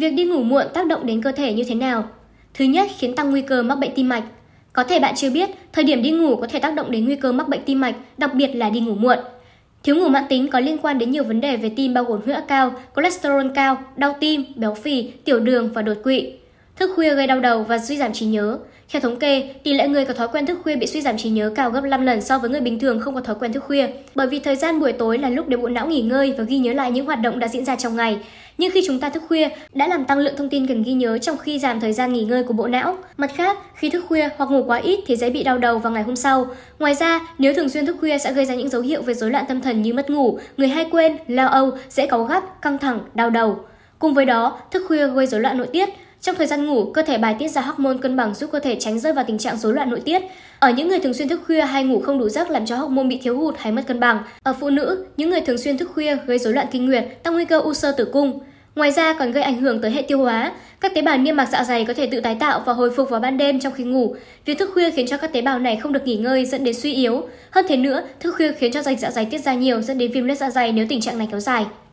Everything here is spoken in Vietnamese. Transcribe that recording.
Việc đi ngủ muộn tác động đến cơ thể như thế nào? Thứ nhất, khiến tăng nguy cơ mắc bệnh tim mạch. Có thể bạn chưa biết, thời điểm đi ngủ có thể tác động đến nguy cơ mắc bệnh tim mạch, đặc biệt là đi ngủ muộn. Thiếu ngủ mãn tính có liên quan đến nhiều vấn đề về tim bao gồm huyết áp cao, cholesterol cao, đau tim, béo phì, tiểu đường và đột quỵ. Thức khuya gây đau đầu và suy giảm trí nhớ. Theo thống kê, tỷ lệ người có thói quen thức khuya bị suy giảm trí nhớ cao gấp 5 lần so với người bình thường không có thói quen thức khuya, bởi vì thời gian buổi tối là lúc để bộ não nghỉ ngơi và ghi nhớ lại những hoạt động đã diễn ra trong ngày. Nhưng khi chúng ta thức khuya, đã làm tăng lượng thông tin cần ghi nhớ trong khi giảm thời gian nghỉ ngơi của bộ não. Mặt khác, khi thức khuya hoặc ngủ quá ít thì dễ bị đau đầu vào ngày hôm sau. Ngoài ra, nếu thường xuyên thức khuya sẽ gây ra những dấu hiệu về rối loạn tâm thần như mất ngủ, người hay quên, lo âu, dễ cáu gắt, căng thẳng, đau đầu. Cùng với đó, thức khuya gây rối loạn nội tiết, trong thời gian ngủ, cơ thể bài tiết ra hormone cân bằng giúp cơ thể tránh rơi vào tình trạng rối loạn nội tiết. Ở những người thường xuyên thức khuya hay ngủ không đủ giấc làm cho hormone bị thiếu hụt hay mất cân bằng. Ở phụ nữ, những người thường xuyên thức khuya gây rối loạn kinh nguyệt, tăng nguy cơ u xơ tử cung. Ngoài ra còn gây ảnh hưởng tới hệ tiêu hóa. Các tế bào niêm mạc dạ dày có thể tự tái tạo và hồi phục vào ban đêm trong khi ngủ. Việc thức khuya khiến cho các tế bào này không được nghỉ ngơi dẫn đến suy yếu. Hơn thế nữa, thức khuya khiến cho dịch dạ dày tiết ra nhiều dẫn đến viêm lết dạ dày nếu tình trạng này kéo dài.